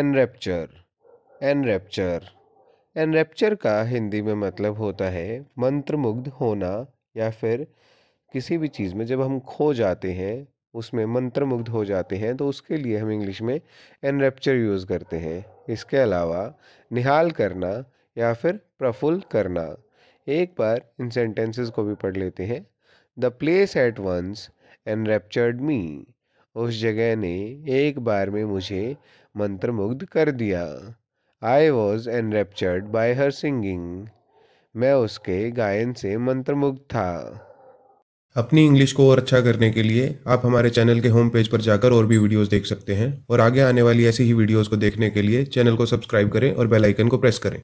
एनरेप्चर एनरेप्चर एनरेप्चर का हिंदी में मतलब होता है मंत्रमुग्ध होना या फिर किसी भी चीज़ में जब हम खो जाते हैं उसमें मंत्रमुग्ध हो जाते हैं तो उसके लिए हम इंग्लिश में एनरेप्चर यूज़ करते हैं इसके अलावा निहाल करना या फिर प्रफुल्ल करना एक बार इन सेंटेंसेस को भी पढ़ लेते हैं the place at once enraptured me उस जगह ने एक बार में मुझे मंत्रमुग्ध कर दिया I was enraptured by her singing मैं उसके गायन से मंत्रमुग्ध था अपनी इंग्लिश को और अच्छा करने के लिए आप हमारे चैनल के होम पेज पर जाकर और भी वीडियोस देख सकते हैं और आगे आने वाली ऐसी ही वीडियोस को देखने के लिए चैनल को सब्सक्राइब करें और बेल आइकन को प्रेस करें